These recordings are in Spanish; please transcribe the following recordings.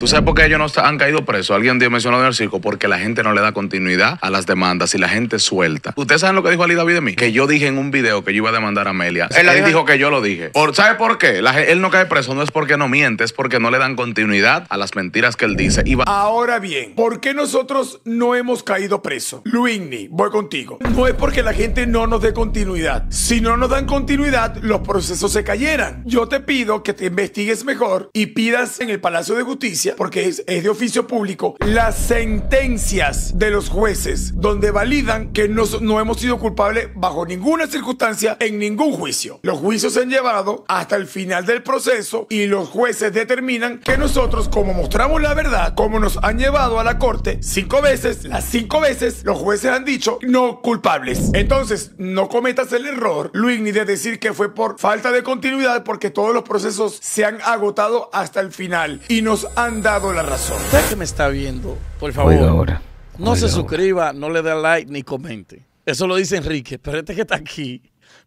¿Tú sabes por qué ellos no han caído preso. Alguien dio mencionado en el circo porque la gente no le da continuidad a las demandas y la gente suelta. ¿Ustedes saben lo que dijo Ali David de mí? Que yo dije en un video que yo iba a demandar a Amelia. Él, dijo que yo lo dije. Por, ¿Sabe por qué? La, él no cae preso no es porque no miente, es porque no le dan continuidad a las mentiras que él dice. Ahora bien, ¿por qué nosotros no hemos caído preso? Luigny, voy contigo. No es porque la gente no nos dé continuidad. Si no nos dan continuidad, los procesos se cayeran. Yo te pido que te investigues mejor y pidas en el Palacio de Justicia porque es, de oficio público, las sentencias de los jueces donde validan que no, no hemos sido culpables bajo ninguna circunstancia en ningún juicio. Los juicios se han llevado hasta el final del proceso y los jueces determinan que nosotros, como mostramos la verdad, como nos han llevado a la corte cinco veces, las cinco veces los jueces han dicho no culpables. Entonces, no cometas el error, Luis, ni de decir que fue por falta de continuidad, porque todos los procesos se han agotado hasta el final y nos han dado la razón. Usted que me está viendo, por favor, no se suscriba, no le dé like ni comente. Eso lo dice Enrique, pero este que está aquí,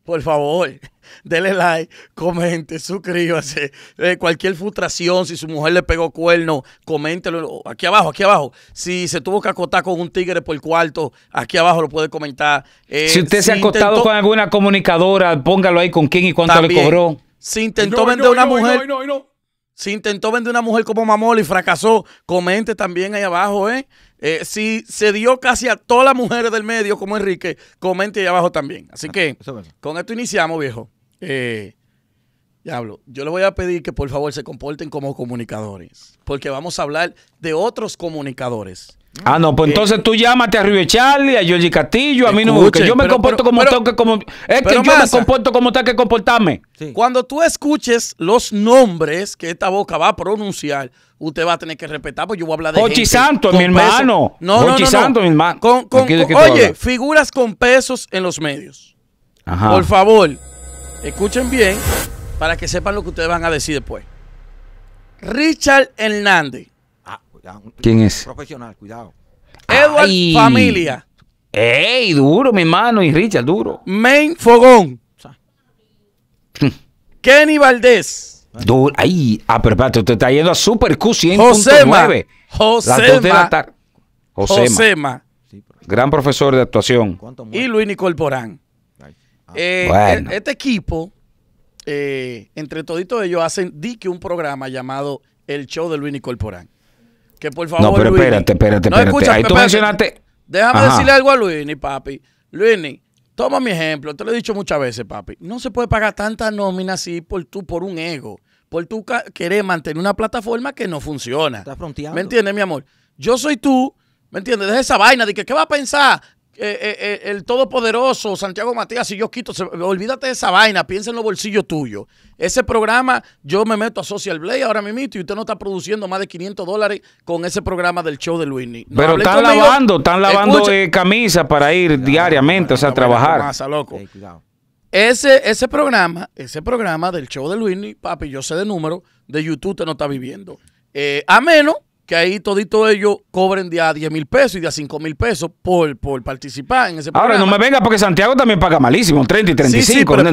por favor, déle like, comente, suscríbase. Eh, cualquier frustración, si su mujer le pegó cuerno, coméntelo aquí abajo, aquí abajo. Si se tuvo que acotar con un tigre por cuarto, aquí abajo lo puede comentar. Eh, si usted se ha acostado con alguna comunicadora, póngalo ahí con quién y cuánto le cobró. Si intentó vender no, una no, mujer. Si intentó vender una mujer como Mamola y fracasó, comente también ahí abajo, ¿eh? ¿eh? si se dio casi a todas las mujeres del medio como Enrique, comente ahí abajo también. Así ah, que con esto iniciamos, viejo. Eh, diablo, yo le voy a pedir que por favor se comporten como comunicadores, porque vamos a hablar de otros comunicadores. Ah, no, pues eh, entonces tú llámate a Rive Charlie, a Georgie Castillo, a mí no me Yo me comporto como tengo que como, Es que yo me comporto como tengo que comportarme. Cuando tú escuches los nombres que esta boca va a pronunciar, usted va a tener que respetar, porque yo voy a hablar de. Ochi Santo, mi hermano. No, Santo, mi hermano. oye, figuras con pesos en los medios. Ajá. Por favor, escuchen bien para que sepan lo que ustedes van a decir después. Richard Hernández ¿Quién es? Profesional, cuidado. Edward Familia. ¡Ey, duro, mi hermano! Y Richard, duro. Main Fogón. Kenny Valdés. Ay, ah, pero espérate, usted está yendo a Super Q 100.9. Josema. Josema. Josema. Gran profesor de actuación. Y Luis Nicol ah. eh, e-, Este equipo, eh, entre toditos ellos, hacen dique un programa llamado El Show de Luis Nicol que por favor. No, pero espérate, espérate, espérate. No, escucha, Ahí tú Déjame decirle algo a Luini, papi. Luini, toma mi ejemplo. Te lo he dicho muchas veces, papi. No se puede pagar tanta nómina así por tú, por un ego. Por tú querer mantener una plataforma que no funciona. Estás fronteando. ¿Me entiendes, mi amor? Yo soy tú. ¿Me entiendes? Deja esa vaina de que, ¿qué va a pensar? Eh, eh, eh, el todopoderoso Santiago Matías, si yo quito, olvídate de esa vaina, piensa en los bolsillos tuyos. Ese programa, yo me meto a Social Blade ahora mismo y usted no está produciendo más de 500 dólares con ese programa del show de Luini. Pero están lavando, están lavando camisas para ir diariamente, o sea, a trabajar. Ese, ese programa, ese programa del show de Luini, papi, yo sé de número, de YouTube te no está viviendo. a menos que ahí todito ellos cobren de a 10 mil pesos y de a 5 mil pesos por, por participar en ese programa. Ahora, no me venga porque Santiago también paga malísimo, 30 y 35. no, no,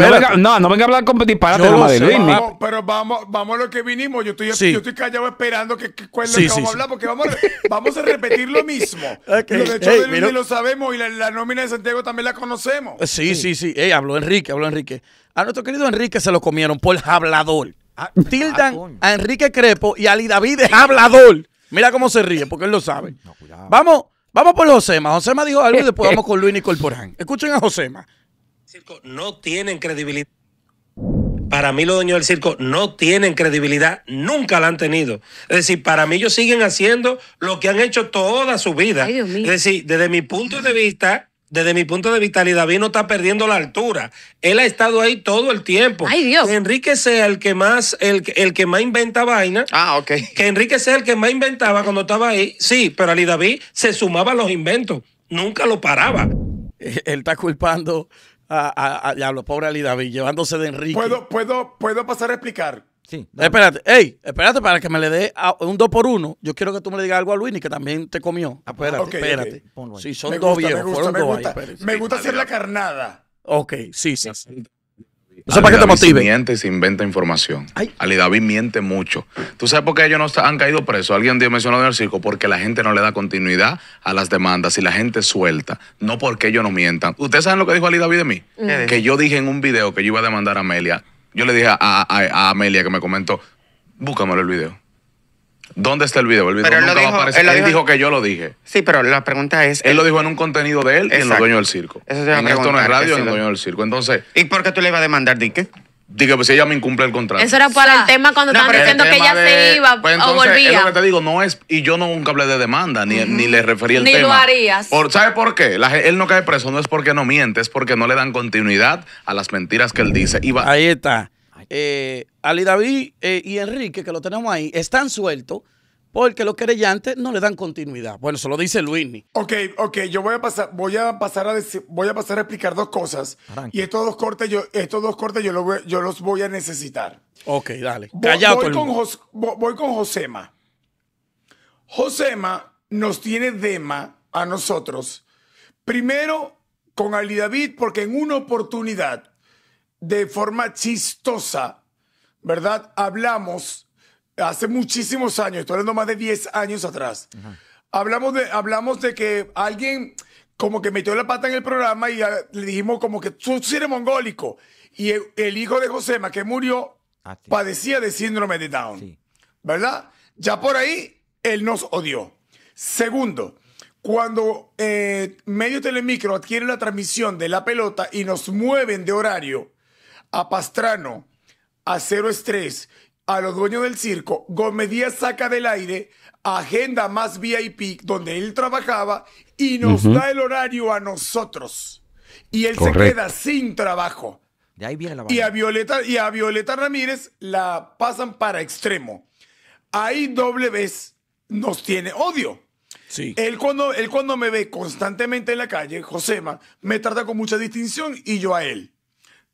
no, venga, a hablar con disparate de Luis. pero vamos, vamos a lo que vinimos. Yo estoy, yo estoy callado esperando que, cuál es lo que vamos a hablar porque vamos a, repetir lo mismo. Lo de hecho lo sabemos y la, nómina de Santiago también la conocemos. Eh, sí, sí, sí. habló Enrique, habló Enrique. A nuestro querido Enrique se lo comieron por hablador. Ah, tildan ah, a, Enrique Crepo y a Ali David hablador. Mira cómo se ríe, porque él lo sabe. vamos, vamos por Josema. Josema dijo algo y después vamos con Luis y Corporán. Escuchen a Josema. No tienen credibilidad. Para mí los dueños del circo no tienen credibilidad, nunca la han tenido. Es decir, para mí ellos siguen haciendo lo que han hecho toda su vida. es decir, desde mi punto de vista, desde mi punto de vista, Ali David no está perdiendo la altura. Él ha estado ahí todo el tiempo. Ay, Dios. Que Enrique sea el que más, el, el que más inventa vaina. Ah, ok. Que Enrique sea el que más inventaba cuando estaba ahí. Sí, pero Ali David se sumaba a los inventos. Nunca lo paraba. Eh, él está culpando a, a, a, pobre Ali David, llevándose de Enrique. ¿Puedo, puedo, puedo pasar a explicar. Sí. Eh, espérate, ey, espérate para que me le dé un 2 por 1 Yo quiero que tú me le digas algo a Luis, y que también te comió. Ah, pues, espérate, ah, espérate. Sí, son dos viejos. Me gusta, me gusta. hacer la carnada. Ok, sí, sí. No sé para qué te motive. Miente y se inventa información. Ay. Ali David miente mucho. ¿Tú sabes por qué ellos no han caído presos? Alguien mencionó en el circo porque la gente no le da continuidad a las demandas y la gente suelta. No porque ellos no mientan. ¿Ustedes saben lo que dijo Ali David de mí? Mm. Que yo dije en un video que yo iba a demandar a Amelia yo le dije a, Amelia que me comentó, búscamelo el video. ¿Dónde está el video? El video nunca va a aparecer. Él, dijo, que yo lo dije. Sí, pero la pregunta es. Él, lo dijo en un contenido de él y en Los Dueños del Circo. Eso se en esto no es radio, en Los Dueños del Circo. Entonces. ¿Y por qué tú le ibas a demandar, Dique? Digo, pues ella me incumple el contrato. Eso era para el tema cuando estaban diciendo que ella se iba pues, o volvía. Es lo que te digo, no es. Y yo nunca hablé de demanda, ni, ni le referí el tema. Ni lo harías. Por, ¿Sabe por qué? él no cae preso, no es porque no miente, es porque no le dan continuidad a las mentiras que él dice. Ahí está. Eh, Ali David eh, y Enrique, que lo tenemos ahí, están sueltos porque los querellantes no le dan continuidad. Bueno, eso lo dice Luis. Ok, ok, yo voy a pasar, voy a pasar a voy a pasar a explicar dos cosas. Y estos dos cortes, yo, estos dos cortes yo, los voy, a necesitar. Ok, dale. voy, con Josema. Josema nos tiene dema a nosotros. Primero con Ali David, porque en una oportunidad, de forma chistosa, ¿verdad? Hablamos hace muchísimos años, estoy hablando más de 10 años atrás, hablamos, de, hablamos de que alguien como que metió la pata en el programa y le dijimos como que tú eres mongólico. Y el, hijo de Josema que murió ah, padecía de síndrome de Down. ¿Verdad? Ya por ahí él nos odió. Segundo, cuando eh, Medio Telemicro adquiere la transmisión de la pelota y nos mueven de horario a Pastrano, a Cero Estrés a los dueños del circo, Gómez Díaz saca del aire Agenda Más VIP, donde él trabajaba, y nos da el horario a nosotros. Y él se queda sin trabajo. y a Violeta Y a Violeta Ramírez la pasan para extremo. Ahí doble vez nos tiene odio. Sí. Él, cuando, él cuando me ve constantemente en la calle, Josema, me trata con mucha distinción y yo a él.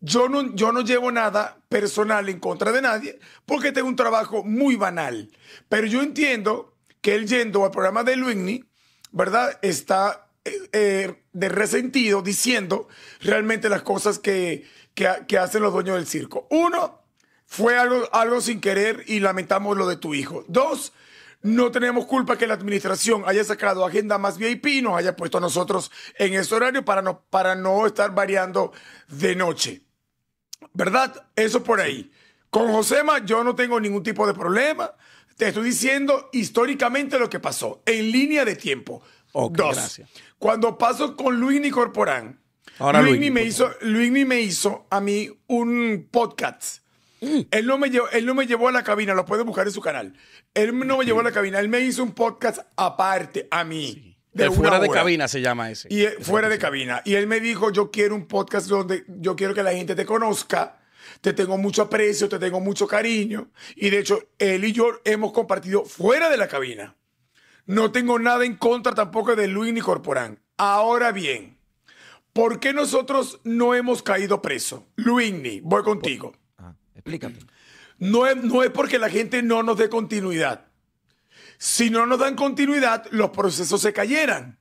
Yo no, yo no llevo nada personal en contra de nadie porque tengo un trabajo muy banal. Pero yo entiendo que él yendo al programa de Luigny, ¿verdad? Está eh, eh, de resentido diciendo realmente las cosas que, hacen los dueños del circo. Uno, fue algo, algo sin querer y lamentamos lo de tu hijo. Dos, no tenemos culpa que la administración haya sacado agenda más VIP y nos haya puesto a nosotros en ese horario para no, para no estar variando de noche. ¿Verdad? Eso por ahí. Con Josema yo no tengo ningún tipo de problema. Te estoy diciendo históricamente lo que pasó, en línea de tiempo. Dos, cuando paso con Luigny Corporán, Ahora me hizo, me hizo a mí un podcast. Mm. Él, no me llevó, él no me llevó a la cabina, lo puedes buscar en su canal. Él no me llevó a la cabina, él me hizo un podcast aparte a mí fuera de cabina se llama ese. Y eh, fuera de cabina. Y él me dijo, yo quiero un podcast donde yo quiero que la gente te conozca. Te tengo mucho aprecio, te tengo mucho cariño. Y de hecho, él y yo hemos compartido fuera de la cabina. No tengo nada en contra tampoco de Luis ni Corporán. Ahora bien, ¿por qué nosotros no hemos caído preso? Luigni, voy contigo. Ah, Explícame. No no es porque la gente no nos dé continuidad si no nos dan continuidad, los procesos se cayeran.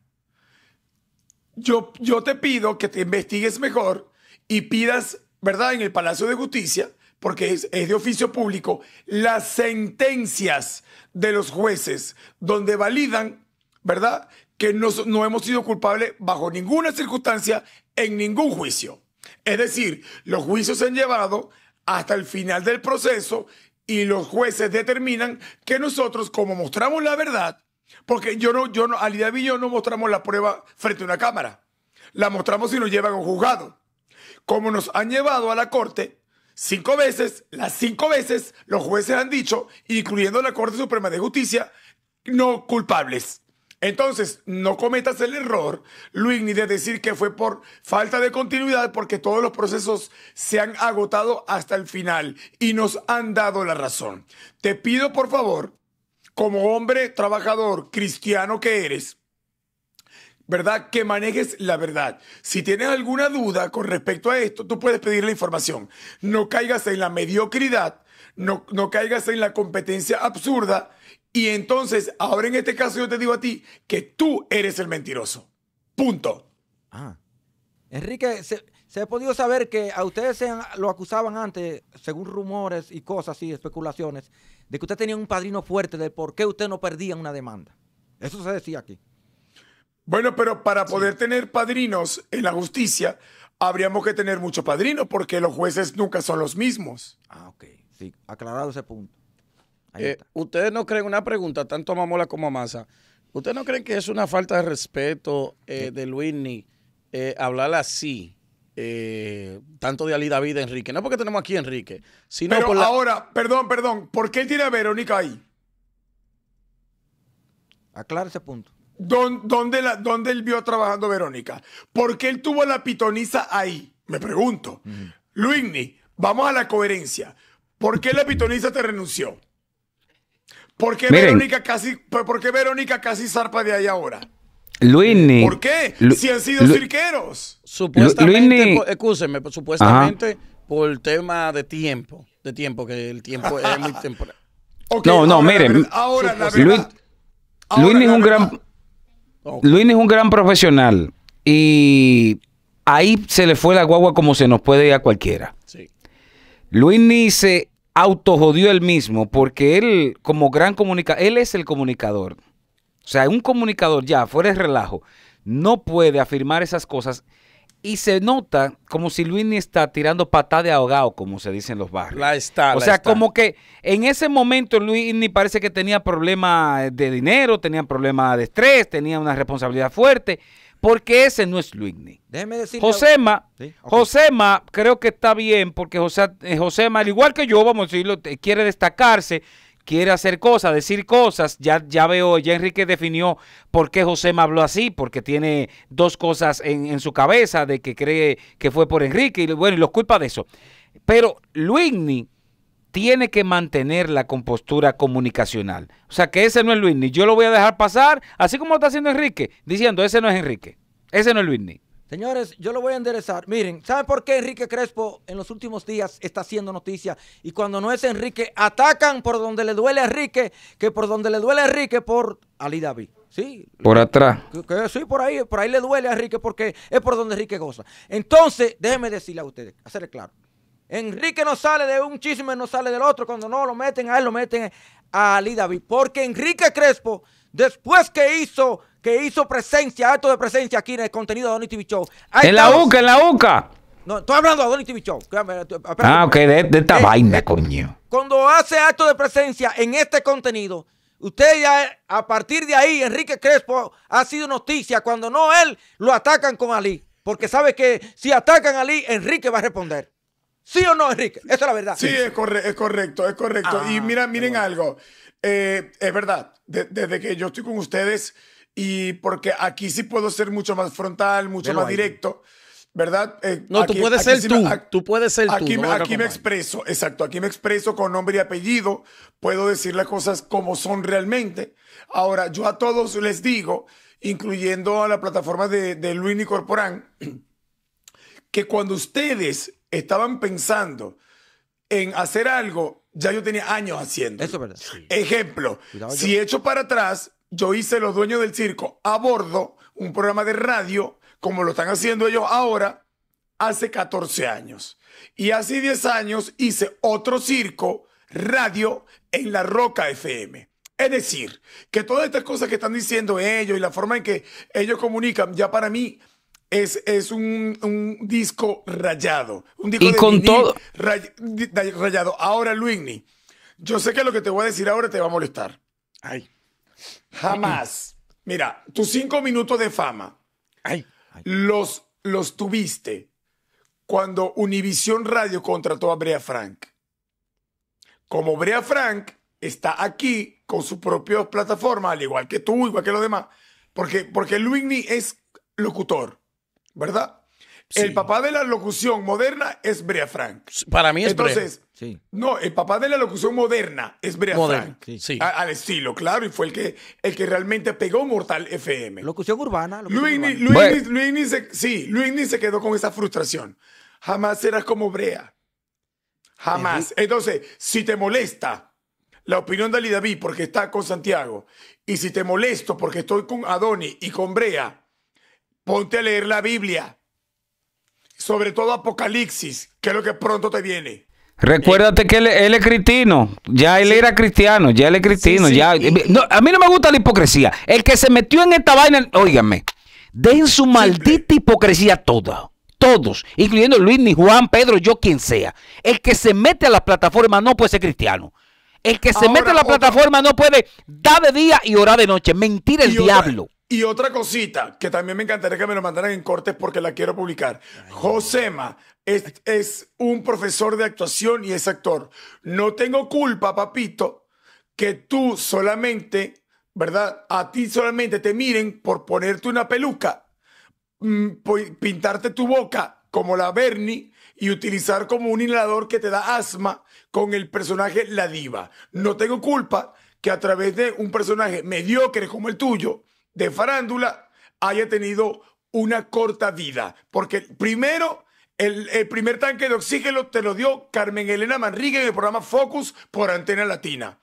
Yo, yo te pido que te investigues mejor y pidas, ¿verdad?, en el Palacio de Justicia, porque es, de oficio público, las sentencias de los jueces donde validan, ¿verdad?, que no hemos sido culpables bajo ninguna circunstancia en ningún juicio. Es decir, los juicios se han llevado hasta el final del proceso y los jueces determinan que nosotros, como mostramos la verdad, porque yo no, yo no, Alida y yo no mostramos la prueba frente a una cámara, la mostramos y nos llevan a un juzgado. Como nos han llevado a la corte cinco veces, las cinco veces los jueces han dicho, incluyendo la Corte Suprema de Justicia, no culpables. Entonces, no cometas el error, Luis, ni de decir que fue por falta de continuidad, porque todos los procesos se han agotado hasta el final y nos han dado la razón. Te pido, por favor, como hombre trabajador cristiano que eres, ¿verdad? Que manejes la verdad. Si tienes alguna duda con respecto a esto, tú puedes pedir la información. No caigas en la mediocridad, no, no caigas en la competencia absurda y entonces, ahora en este caso yo te digo a ti que tú eres el mentiroso. Punto. Ah. Enrique, se, ha podido saber que a ustedes se, lo acusaban antes, según rumores y cosas y especulaciones, de que usted tenía un padrino fuerte de por qué usted no perdía una demanda. Eso se decía aquí. Bueno, pero para poder tener padrinos en la justicia, habríamos que tener muchos padrinos porque los jueces nunca son los mismos. Ah, ok. Sí, aclarado ese punto. Eh, ustedes no creen, una pregunta, tanto a Mamola como a Massa, ¿ustedes no creen que es una falta de respeto eh, eh. de Luisni ni hablar así? tanto de Ali David Enrique. No porque tenemos aquí a Enrique, sino Pero ahora, perdón, perdón, ¿por qué tiene a Verónica ahí? Aclara ese punto. ¿Dónde, él vio trabajando Verónica? ¿Por qué él tuvo la pitoniza ahí? Me pregunto. Luis vamos a la coherencia. ¿Por qué la pitoniza te renunció? ¿Por qué, Verónica casi, Verónica casi zarpa de ahí ahora? Luini. ¿Por qué? si han sido cirqueros. Supuestamente, por, pues, supuestamente por por tema de tiempo. De tiempo, que el tiempo es muy temporal. no, no, miren. Ahora, la verdad, Luini es un gran. es un gran profesional. Y ahí se le fue la guagua como se nos puede a cualquiera. Sí. Luini se jodió él mismo porque él, como gran comunicador, él es el comunicador. O sea, un comunicador ya, fuera de relajo, no puede afirmar esas cosas y se nota como si ni está tirando patada de ahogado, como se dice en los barrios. O sea, como que en ese momento ni parece que tenía problemas de dinero, tenía problemas de estrés, tenía una responsabilidad fuerte porque ese no es Luigni. Déjeme decirle. Josema, Josema creo que está bien, porque eh, Josema, al igual que yo, vamos a decirlo, quiere destacarse, quiere hacer cosas, decir cosas. Ya, ya veo, ya Enrique definió por qué Josema habló así, porque tiene dos cosas en, en su cabeza de que cree que fue por Enrique, y bueno, y los culpa de eso. Pero Luigni tiene que mantener la compostura comunicacional. O sea, que ese no es Luis Ni. Yo lo voy a dejar pasar, así como está haciendo Enrique, diciendo, ese no es Enrique, ese no es Luis Ni. Señores, yo lo voy a enderezar. Miren, ¿saben por qué Enrique Crespo en los últimos días está haciendo noticia? Y cuando no es Enrique, atacan por donde le duele a Enrique, que por donde le duele a Enrique, por Ali David. Sí. Por atrás. Que, sí, por ahí, por ahí le duele a Enrique porque es por donde Enrique goza. Entonces, déjenme decirle a ustedes, hacerle claro. Enrique no sale de un chisme, no sale del otro. Cuando no lo meten a él, lo meten a Ali David. Porque Enrique Crespo, después que hizo, que hizo presencia, acto de presencia aquí en el contenido de Donny TV Show. En la UCA, en la UCA. No, estoy hablando de Donny TV Show. Ah, ok, de, esta eh, vaina, eh, coño. Cuando hace acto de presencia en este contenido, Usted ya, a partir de ahí, Enrique Crespo ha sido noticia. Cuando no él, lo atacan con Ali. Porque sabe que si atacan a Ali, Enrique va a responder. ¿Sí o no, Enrique? esto es la verdad. Sí, es, correcto, es correcto. y ah, mira, miren algo. Eh, es verdad, desde que yo estoy con ustedes y porque aquí sí puedo ser mucho más frontal, mucho más directo. ¿Verdad? Eh, no, tú, puedes ser tú. tú puedes ser aquí, tú. aquí me expreso, exacto. Aquí me expreso con nombre y apellido. Puedo decir las cosas como son realmente. Ahora, yo a todos les digo, incluyendo a la plataforma de, de Luini Corporán, que cuando ustedes estaban pensando en hacer algo, ya yo tenía años haciendo. Eso es verdad. Ejemplo, si he echo para atrás, yo hice Los Dueños del Circo a bordo, un programa de radio, como lo están haciendo ellos ahora, hace 14 años. Y hace 10 años hice otro circo, radio, en La Roca FM. Es decir, que todas estas cosas que están diciendo ellos y la forma en que ellos comunican, ya para mí es, un, disco rayado. Un disco de con todo. rayado. Ahora, Luigny, yo sé que lo que te voy a decir ahora te va a molestar. Ay. Jamás. Mira, tus cinco minutos de fama. Ay. Los, los tuviste cuando Univisión Radio contrató a Brea Frank. Como Brea Frank está aquí con su propia plataforma, al igual que tú, igual que los demás, porque, porque Luigny es locutor. ¿verdad? El papá de la locución moderna es Brea Frank. Para mí es Entonces, no, el papá de la locución moderna es Brea Frank. al estilo, claro, y fue el que, el que realmente pegó Mortal FM. Locución urbana. lo que Luis, se, sí, se quedó con esa frustración. Jamás serás como Brea. Jamás. Entonces, si te molesta la opinión de Ali David porque está con Santiago, y si te molesto porque estoy con Adoni y con Brea, ponte a leer la Biblia, sobre todo Apocalipsis, que es lo que pronto te viene. Recuérdate eh, que él, es cristino, ya él era cristiano, ya él es cristino. ya... a mí no me gusta la hipocresía. El que se metió en esta vaina, óigame, den su maldita hipocresía toda todos, incluyendo Luis, ni Juan, Pedro, yo, quien sea. El que se mete a las plataforma no puede ser cristiano. El que se mete a la plataformas plataforma no puede dar de día y orar de noche. Mentir el diablo. Y otra cosita que también me encantaría que me lo mandaran en cortes porque la quiero publicar. Josema es, un profesor de actuación y es actor. No tengo culpa, papito, que tú solamente, ¿verdad? A ti solamente te miren por ponerte una peluca, mm, pintarte tu boca como la Bernie y utilizar como un inhalador que te da asma con el personaje La Diva. No tengo culpa que a través de un personaje mediocre como el tuyo, de farándula haya tenido una corta vida. Porque primero, el, primer tanque de oxígeno te lo dio Carmen Elena Manrique en el programa Focus por Antena Latina.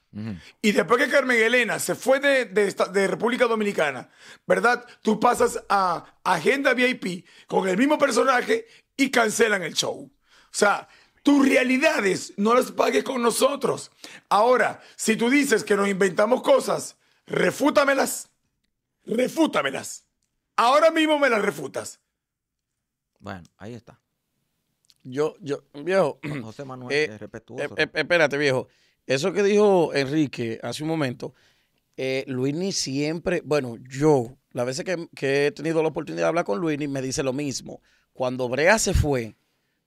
Y después que Carmen Elena se fue de, de República Dominicana, ¿verdad? Tú pasas a Agenda VIP con el mismo personaje y cancelan el show. O sea, tus realidades no las pagues con nosotros. Ahora, si tú dices que nos inventamos cosas, refútamelas refútamelas. Ahora mismo me las refutas. Bueno, ahí está. Yo, yo, viejo. José Manuel, eh, respetuoso. Eh, eh, espérate, viejo. Eso que dijo Enrique hace un momento, eh, Luini siempre, bueno, yo, las veces que, he tenido la oportunidad de hablar con Luini, me dice lo mismo. Cuando Brea se fue,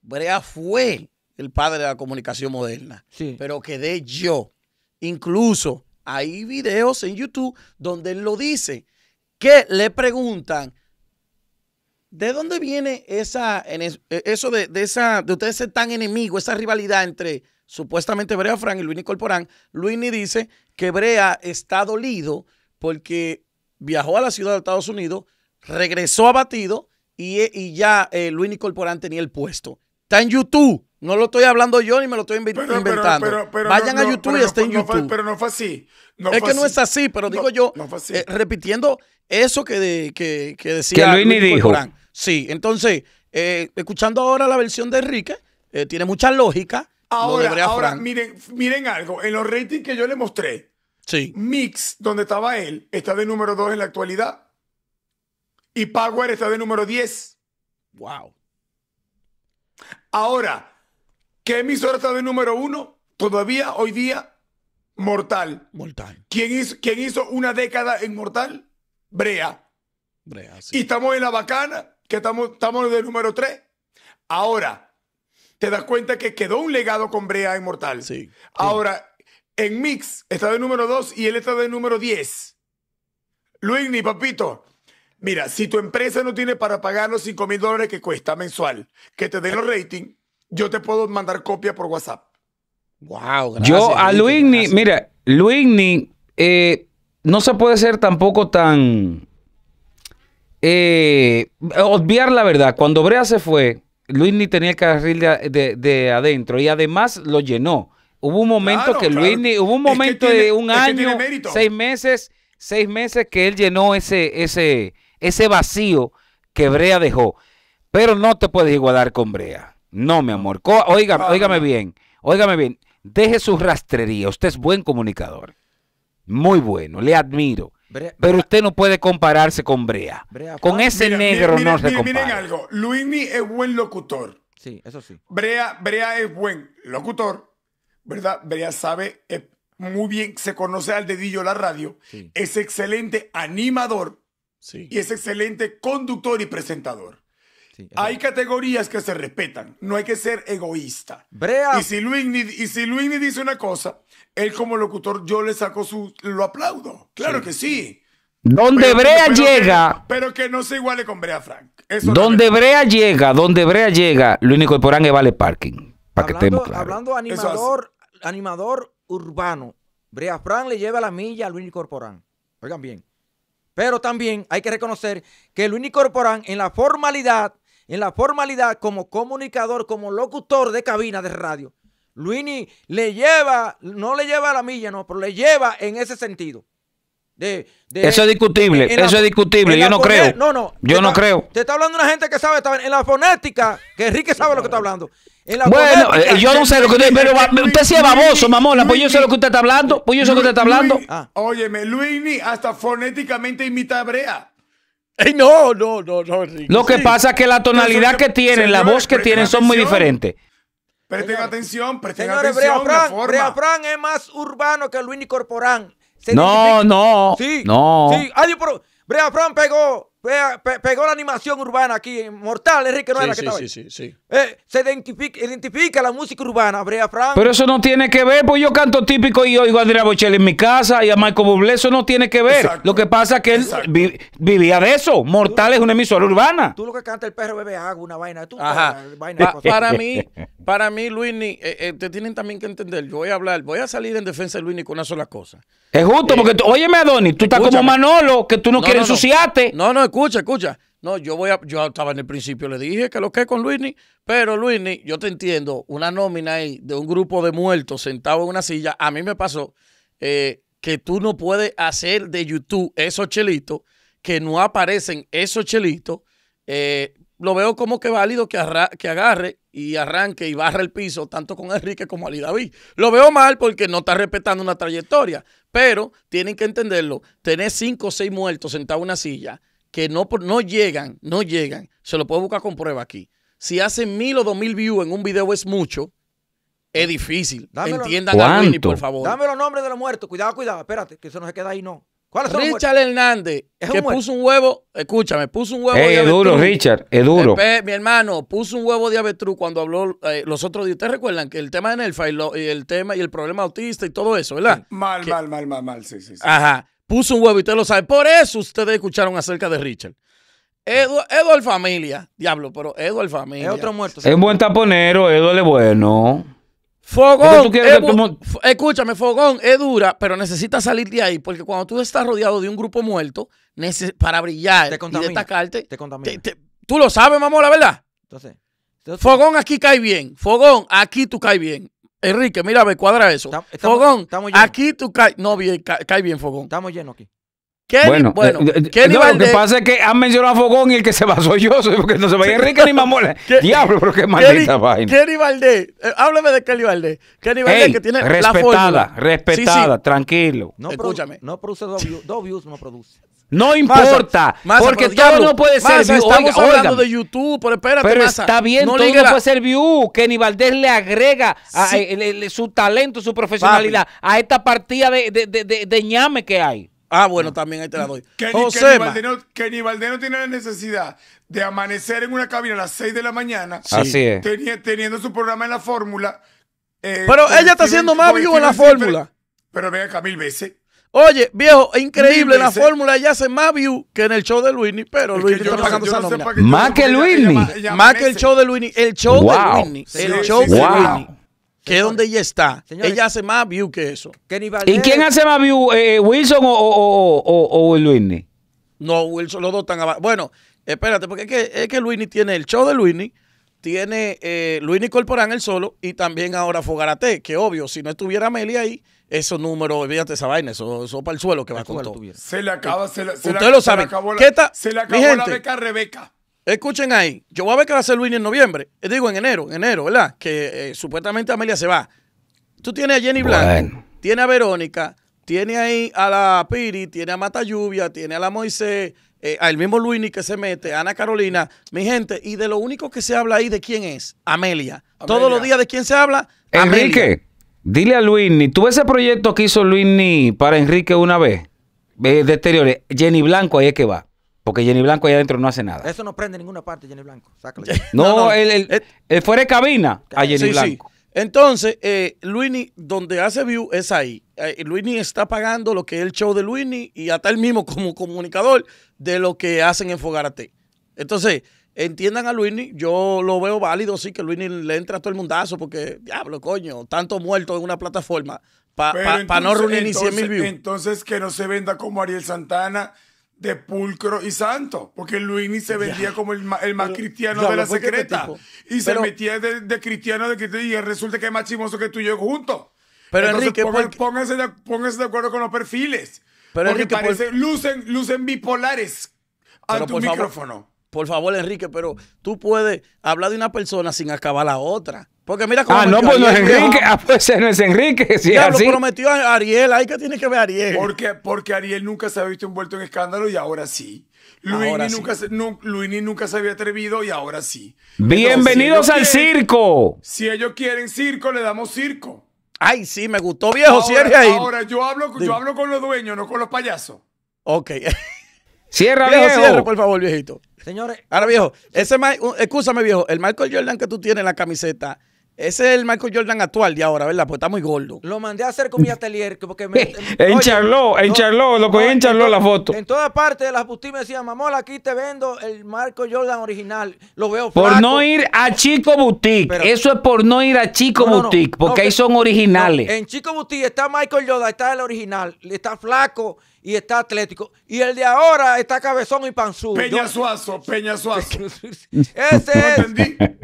Brea fue el padre de la comunicación moderna. Sí. Pero quedé yo. Incluso hay videos en YouTube donde él lo dice que le preguntan, ¿de dónde viene esa, e, eso de, esa, de ustedes ser tan enemigo, esa rivalidad entre supuestamente Brea Frank y Luini Corporán? Luini dice que Brea está dolido porque viajó a la ciudad de Estados Unidos, regresó abatido y, e, ya eh, Luini Corporán tenía el puesto. Está en YouTube. No lo estoy hablando yo ni me lo estoy inventando. Vayan a YouTube y está en YouTube. pero no fue así. es que no es así, pero digo yo, eh, repitiendo eso que, que, decía. Que Luis Sí, entonces, eh, escuchando ahora la versión de Enrique, eh, tiene mucha lógica. Ahora, miren, miren algo. En los ratings que yo le mostré, sí. Mix, donde estaba él, está de número 2 en la actualidad. Y Power está de número 10. Wow. Ahora, ¿qué emisora está de número uno? Todavía hoy día, Mortal. Mortal. ¿Quién hizo, una década en Mortal? Brea. Brea, sí. Y estamos en la bacana, que estamos, estamos de número tres. Ahora, te das cuenta que quedó un legado con Brea en Mortal. Sí. Ahora, en Mix está de número dos y él está de número diez. ni papito, Mira, si tu empresa no tiene para pagar los 5 mil dólares que cuesta mensual, que te den los rating, yo te puedo mandar copia por WhatsApp. Wow, gracias. Yo a Luigni, mira, Luigni eh, no se puede ser tampoco tan. Eh, obviar la verdad. Cuando Brea se fue, Luigni tenía el carril de, adentro y además lo llenó. Hubo un momento que claro. hubo un momento de un año, seis meses, seis meses que él llenó ese, ese, ese vacío que Brea dejó. Pero no te puedes igualar con Brea. No, mi amor. óigame, bien. Óigame bien. Deje su rastrería. Usted es buen comunicador. Muy bueno. Le admiro. pero usted no puede compararse con Brea. con ese negro no se compara. Miren algo. Luini es buen locutor. Sí, eso sí. Brea, Brea es buen locutor. ¿Verdad? Brea sabe eh, muy bien, se conoce al dedillo la radio. Es excelente animador y es excelente conductor y presentador. hay categorías que se respetan, no hay que ser egoísta. Brea. Y si Luigni, y si dice una cosa, él como locutor yo le saco su lo aplaudo. Claro que sí. Donde Brea llega. Pero que, no se iguale con Brea Frank. donde Brea llega, donde Brea llega, lo único que vale parking. Para hablando, que estemos Hablando animador, animador urbano, Brea Frank le lleva la milla a Luis Corporán. Oigan bien. Pero también hay que reconocer que Luini Corporán en la formalidad, en la formalidad como comunicador, como locutor de cabina de radio, Luini le lleva, no le lleva a la milla, no, pero le lleva en ese sentido eso es discutible, eso es discutible, yo no creo. No, no, yo no creo. Te está hablando una gente que sabe, está, en la fonética, que Enrique sabe lo que está hablando. bueno, eh, yo no sé lo que usted, pero usted sí es baboso, mamona, pues yo sé lo que usted está hablando, pues yo sé lo que usted está hablando. Ah. Óyeme, Luini hasta fonéticamente imita a Brea no, no, no, no, Lo que pasa es que la tonalidad que, tienen, la voz que tienen son muy diferentes. Presten atención, presten atención. Brea es más urbano que Luini Corporán no, no. Sí. No. Sí. Adiós, pero. Brea Fran pegó pegó la animación urbana aquí, mortal, Enrique ¿no que sí, sí, sí, sí. Eh, se identifica, la música urbana, Brea Frank. Pero eso no tiene que ver, pues yo canto típico y oigo a Andrea Bocelli en mi casa y a Michael Bublé, eso no tiene que ver. Lo que pasa es que él vivía de eso. Mortal es una emisora urbana. Tú lo que canta el perro bebe una vaina. Tú, para mí, para mí, Luini, eh, eh, te tienen también que entender. Yo voy a hablar, voy a salir en defensa de Luini con una sola cosa. Es justo, porque, óyeme, Adonis, tú estás como Manolo, que tú no, quieres no, no. ensuciarte. No, no, escucha, escucha. No, yo voy a, yo estaba en el principio, le dije que lo que con Luisni, pero Luisni, yo te entiendo, una nómina ahí de un grupo de muertos sentado en una silla, a mí me pasó eh, que tú no puedes hacer de YouTube esos chelitos, que no aparecen esos chelitos, eh, lo veo como que válido que, que agarre y arranque y barra el piso, tanto con Enrique como Ali David. Lo veo mal porque no está respetando una trayectoria, pero tienen que entenderlo, tener cinco o seis muertos sentados en una silla que no, no llegan, no llegan, se lo puedo buscar con prueba aquí. Si hacen mil o dos mil views en un video es mucho, es difícil. Entiendan a por favor. Dame los nombres de los muertos. Cuidado, cuidado. Espérate, que eso no se queda ahí, no. ¿Cuáles son Richard Hernández, que puso un huevo, escúchame, puso un huevo eh, Es duro, Richard, es duro. mi hermano, puso un huevo de avestruz cuando habló eh, los otros días. ¿Ustedes recuerdan que el tema de Nelfa y, el tema y el problema autista y todo eso, verdad? Mal, mal, mal, mal, mal, sí, sí, sí. Ajá puso un huevo y usted lo sabe. Por eso ustedes escucharon acerca de Richard. Edo el Familia, diablo, pero el Familia. Es otro muerto. Es buen taponero, Edo es bueno. Fogón, escúchame, Fogón es dura, pero necesita salir de ahí, porque cuando tú estás rodeado de un grupo muerto, para brillar y destacarte, te tú lo sabes, mamá, la verdad. entonces, Fogón aquí cae bien, Fogón, aquí tú caes bien. Enrique, mira, me cuadra eso. Fogón, aquí tú caes. No, bien, cae bien, Fogón. Estamos llenos aquí. Kenny, bueno, eh, eh, no, lo que pasa es que han mencionado a Fogón y el que se va yo, porque no se vaya Enrique ni Mamola. Diablo, pero qué maldita vaina. Kenny Valdés, eh, háblame de Kenny Valdés. Kenny Valdés que tiene respetada, la fórmula. Respetada, respetada, tranquilo. No Escúchame. no produce dos views, dos views no produce. No importa, porque todo no puede ser masa, view. Estamos hablando de YouTube, pero espérate, está bien, no todo no puede ser view. Kenny Valdés le agrega a, su talento, su profesionalidad a esta partida de, de, de, de ñame que hay. Ah, bueno, también ahí te la doy. Kenny, Kenny Valdeno, tiene la necesidad de amanecer en una cabina a las 6 de la mañana. Así es. teniendo su programa en la fórmula. Eh, pero ella está haciendo más view en la fórmula. Pero venga acá mil veces. Oye, viejo, increíble la fórmula. Ella hace más view que en el show de Luini, pero Luini está pagando esa Más que Luini. Más que el show de Luini. El show de Luini. El show de que es donde ella está. ella hace más view que eso. ¿Y quién hace más view? Eh, eh, ¿Wilson o, o, o, o Luini? No, Wilson, los dos están abajo. Bueno, espérate, porque es que, es que Luini tiene el show de Luini, tiene eh, Luini Corporán el solo y también ahora Fogarate, que obvio, si no estuviera Meli ahí, esos números, fíjate esa vaina, eso, eso para el suelo que va con todo. Se le acaba, se le, Usted lo sabe. Se le acabó, se la beca a Rebeca. Escuchen ahí, yo voy a ver qué va a hacer Luini en noviembre, eh, digo en enero, en enero, ¿verdad? Que eh, supuestamente Amelia se va. Tú tienes a Jenny Blanco, tiene tienes a Verónica, tiene ahí a la Piri, tiene a Mata Lluvia, tiene a la Moisés, eh, al mismo Luini que se mete, Ana Carolina, mi gente, y de lo único que se habla ahí de quién es, Amelia. Todos los días de quién se habla, Enrique, dile a Luini, ¿tú ese proyecto que hizo Luini para Enrique una vez? de exteriores, Jenny Blanco ahí es que va. Porque Jenny Blanco allá adentro no hace nada. Eso no prende ninguna parte, Jenny Blanco. sácalo. no, no, El, el, fuera de cabina a Jenny Blanco. Entonces, eh, Luini, donde hace view es ahí. Eh, Luini está pagando lo que es el show de Luini y hasta él mismo como comunicador de lo que hacen en Fogarate. Entonces, entiendan a Luini, yo lo veo válido, sí, que Luini le entra a todo el mundazo porque, diablo, coño, tanto muerto en una plataforma para no reunir ni 100 mil views. Entonces, que no se venda como Ariel Santana de pulcro y santo, porque Luini se vendía como el, más cristiano de la secreta y se metía de, cristiano de cristiano y resulta que es más chimoso que tú y yo juntos. Pero Entonces, Enrique, de, acuerdo con los perfiles. Pero porque Enrique, lucen, lucen bipolares a tu micrófono. Por favor, Enrique, pero tú puedes hablar de una persona sin acabar la otra. Porque mira cómo. Ah, no, pues no es Enrique. Ah, pues no es Enrique. Si ya lo prometió a Ariel. Ahí que tiene que ver a Ariel. Porque, porque Ariel nunca se había visto envuelto en escándalo y ahora sí. Luini, nunca, nunca se había atrevido y ahora sí. Bienvenidos al circo. Si ellos quieren circo, le damos circo. Ay, sí, me gustó, viejo. Ahora, Ahora, yo hablo, yo hablo con los dueños, no con los payasos. Ok. Cierra, viejo. Cierra, por favor, viejito. Señores. Ahora, viejo, ese, escúchame, viejo, el Michael Jordan que tú tienes en la camiseta, ese es el Michael Jordan actual de ahora, ¿verdad? Pues está muy gordo. Lo mandé a hacer con mi atelier porque me... en Charlot, en lo cogí en la foto. En todas partes las boutiques me decían, mamola, aquí te vendo el Michael Jordan original. Lo veo flaco. Por no ir a Chico Boutique. Eso es por no ir a Chico Boutique, porque ahí son originales. en Chico Boutique está Michael Jordan, está el original, está flaco y está atlético. Y el de ahora está cabezón y panzudo. Peña Suazo, Ese es.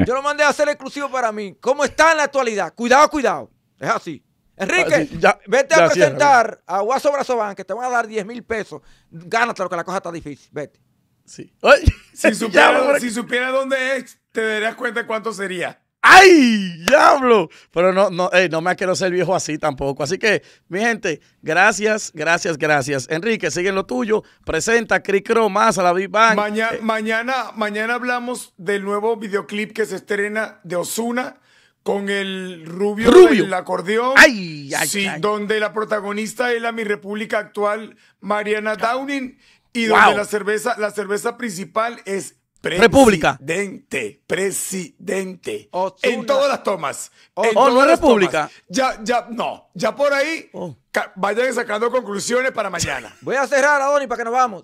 Yo lo mandé a hacer exclusivo para mí. ¿Cómo está en la actualidad? Cuidado, cuidado. Es así. Enrique, ah, vete a presentar a Guaso Brazoban, que te van a dar 10 mil pesos. Gánatelo, que la cosa está difícil. Vete. Sí. si, supiera, dónde es, te darías cuenta cuánto sería. ¡Ay, diablo! Pero no, no, no me quiero ser viejo así tampoco. Así que, mi gente, gracias, gracias, gracias. Enrique, sigue en lo tuyo. Presenta Cricro más a la Big Bang. Eh, mañana, mañana hablamos del nuevo videoclip que se estrena de Osuna con el rubio, rubio. del acordeón. Ay, ay, sí, donde la protagonista es la mi república actual, Mariana Downing. Y donde la cerveza, la cerveza principal es República. Presidente, presidente. En todas las tomas. O oh. oh, no es República. Ya, ya, no. Ya por ahí, oh. vayan sacando conclusiones para mañana. Voy a cerrar, a Adoni, para que nos vamos.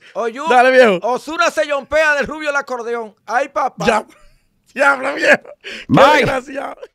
Dale, viejo. Osuna se yompea del rubio el acordeón. Ay, papá. Ya, ya habla, viejo. Bye. Gracias.